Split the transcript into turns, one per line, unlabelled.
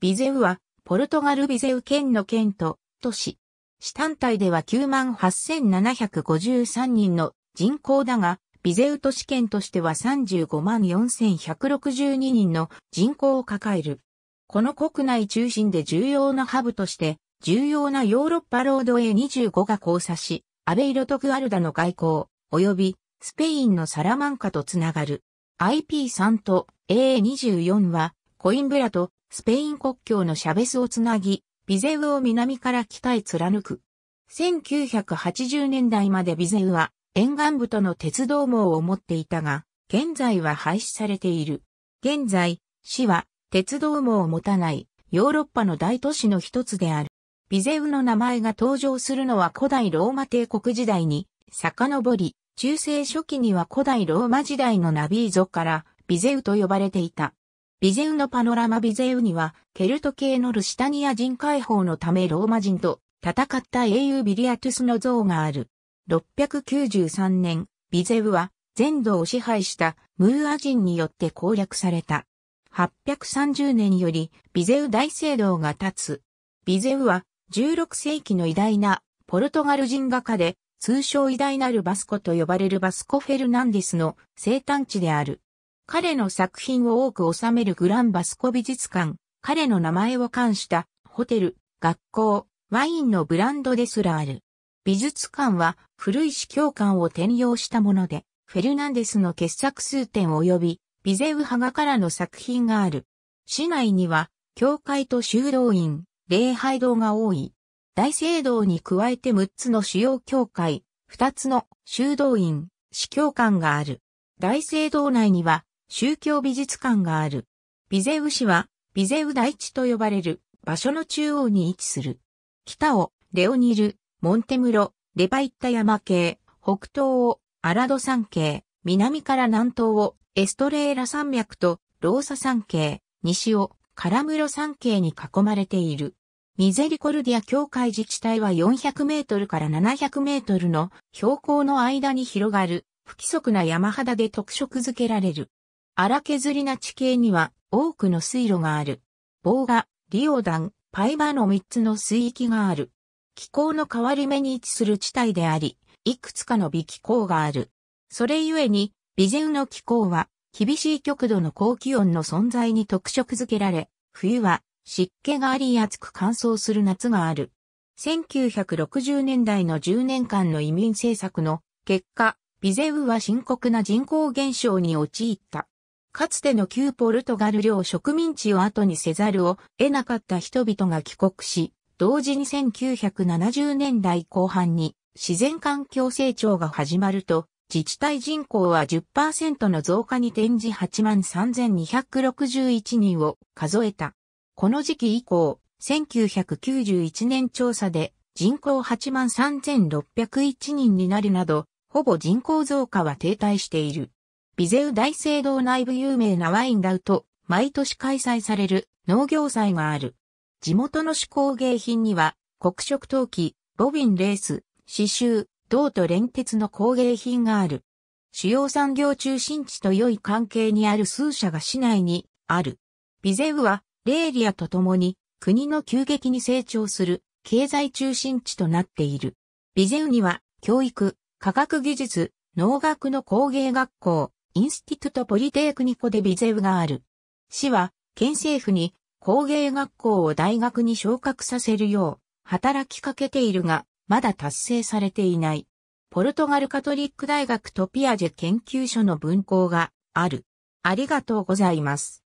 ビゼウは、ポルトガルビゼウ県の県と、都市。市単体では98,753人の人口だが、ビゼウ都市圏としては354,162人の人口を抱える。この国内中心で重要なハブとして、重要なヨーロッパロード A25 が交差し、アベイロトグアルダの外交、及びスペインのサラマンカとつながる。IP3 と A24 はコインブラとスペイン国境のシャベスをつなぎ、ビゼウを南から北へ貫く。1980年代までビゼウは沿岸部との鉄道網を持っていたが、現在は廃止されている。現在、市は鉄道網を持たないヨーロッパの大都市の一つである。ビゼウの名前が登場するのは古代ローマ帝国時代に遡り、中世初期には古代ローマ時代のナビーゾからビゼウと呼ばれていた。ビゼウのパノラマビゼウには、ケルト系のルシタニア人解放のためローマ人と戦った英雄ビリアトゥスの像がある。693年、ビゼウは全土を支配したムーア人によって攻略された。830年よりビゼウ大聖堂が立つ。ビゼウは16世紀の偉大なポルトガル人画家で通称偉大なるバスコと呼ばれるバスコ・フェルナンディスの生誕地である。彼の作品を多く収めるグランバスコ美術館、彼の名前を冠したホテル、学校、ワインのブランドですらある。美術館は古い司教館を転用したもので、フェルナンデスの傑作数点及びビゼウ派画からの作品がある。市内には、教会と修道院、礼拝堂が多い。大聖堂に加えて6つの主要教会、2つの修道院、司教館がある。大聖堂内には、宗教美術館がある。ビゼウ市は、ビゼウ大地と呼ばれる場所の中央に位置する。北をレオニル、モンテムロ、レバイッタ山系、北東をアラド山系、南から南東をエストレーラ山脈とローサ山系、西をカラムロ山系に囲まれている。ミゼリコルディア境界自治体は400メートルから700メートルの標高の間に広がる不規則な山肌で特色づけられる。荒削りな地形には多くの水路がある。棒が、リオダン、パイバの3つの水域がある。気候の変わり目に位置する地帯であり、いくつかの微気候がある。それゆえに、備前の気候は、厳しい極度の高気温の存在に特色づけられ、冬は湿気があり暑く乾燥する夏がある。1960年代の10年間の移民政策の結果、備前は深刻な人口減少に陥った。かつての旧ポルトガル領植民地を後にせざるを得なかった人々が帰国し、同時に1970年代後半に自然環境成長が始まると、自治体人口は10%の増加に転じ83,261人を数えた。この時期以降、1991年調査で人口83,601人になるなど、ほぼ人口増加は停滞している。ビゼウ大聖堂内部有名なワインダウと毎年開催される農業祭がある。地元の手工芸品には、黒色陶器、ボビンレース、刺繍、銅と連鉄の工芸品がある。主要産業中心地と良い関係にある数社が市内にある。ビゼウは、レーリアと共に、国の急激に成長する経済中心地となっている。ビゼウには、教育、科学技術、農学の工芸学校、インスティトゥトポリテークニコでビゼウがある。市は、県政府に工芸学校を大学に昇格させるよう、働きかけているが、まだ達成されていない。ポルトガルカトリック大学トピアジェ研究所の分校がある。ありがとうございます。